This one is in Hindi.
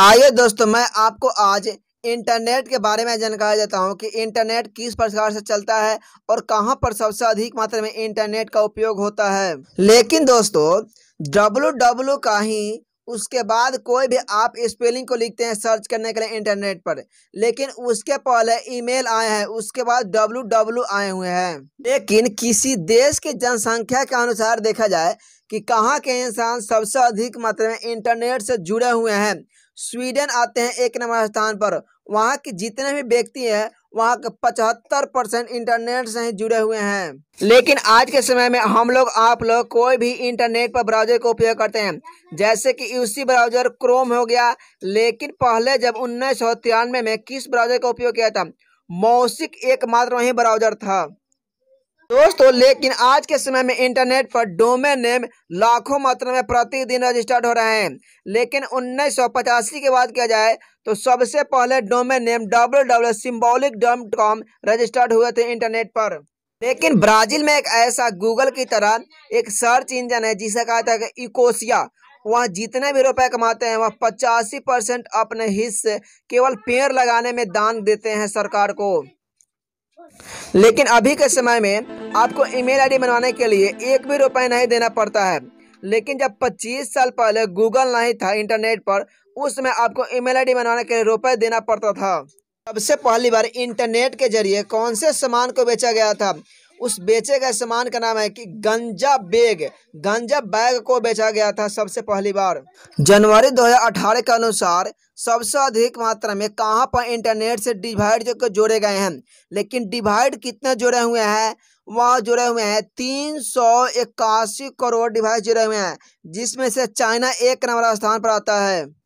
आइए दोस्तों मैं आपको आज इंटरनेट के बारे में जानकारी देता हूँ कि इंटरनेट किस प्रकार से चलता है और कहाँ पर सबसे अधिक मात्रा में इंटरनेट का उपयोग होता है लेकिन दोस्तों डब्लू डब्लू का ही उसके बाद कोई भी आप स्पेलिंग को लिखते हैं सर्च करने के लिए इंटरनेट पर लेकिन उसके पहले ईमेल आए हैं उसके बाद डब्लू डब्लू आए हुए हैं लेकिन किसी देश की जनसंख्या के अनुसार देखा जाए कि कहाँ के इंसान सबसे अधिक मात्रा में इंटरनेट से जुड़े हुए हैं स्वीडन आते हैं एक नंबर स्थान पर वहाँ के जितने भी व्यक्ति हैं वहाँ के पचहत्तर परसेंट इंटरनेट से ही जुड़े हुए हैं लेकिन आज के समय में हम लोग आप लोग कोई भी इंटरनेट पर ब्राउजर का उपयोग करते हैं जैसे कि यूसी ब्राउजर क्रोम हो गया लेकिन पहले जब उन्नीस तिरानवे में किस ब्राउजर का उपयोग किया था मौसिक एकमात्र वही ब्राउजर था दोस्तों लेकिन आज के समय में इंटरनेट पर डोमेन नेम लाखों मात्रा में प्रतिदिन रजिस्टर्ड हो रहे हैं लेकिन उन्नीस की बात किया जाए तो सबसे पहले domain name W W symbolic dot com registered हुए थे इंटरनेट पर लेकिन ब्राजील में एक ऐसा गूगल की तरह एक सर्च इंजन है जिसे कहा था इकोसिया वह जितने भी रुपए कमाते हैं वह पचासी परसेंट अपने हिस्से केवल पेड़ लगाने में दान देते हैं सरकार को लेकिन अभी के समय में आपको ईमेल आईडी बनवाने के लिए एक भी रुपए नहीं देना पड़ता है लेकिन जब 25 साल पहले गूगल नहीं था इंटरनेट पर उस समय आपको ईमेल आईडी बनवाने के लिए रुपए देना पड़ता था सबसे पहली बार इंटरनेट के जरिए कौन से सामान को बेचा गया था उस बेचे गए सामान का नाम है कि गंजा बैग गंजा बैग को बेचा गया था सबसे पहली बार जनवरी 2018 के अनुसार सबसे अधिक मात्रा में कहाँ पर इंटरनेट से डिवाइड जो जोड़े गए हैं लेकिन डिवाइड कितने जुड़े हुए हैं वहाँ जुड़े हुए हैं तीन सौ इक्यासी करोड़ डिवाइस जुड़े हुए हैं जिसमें से चाइना एक नंबर स्थान पर आता है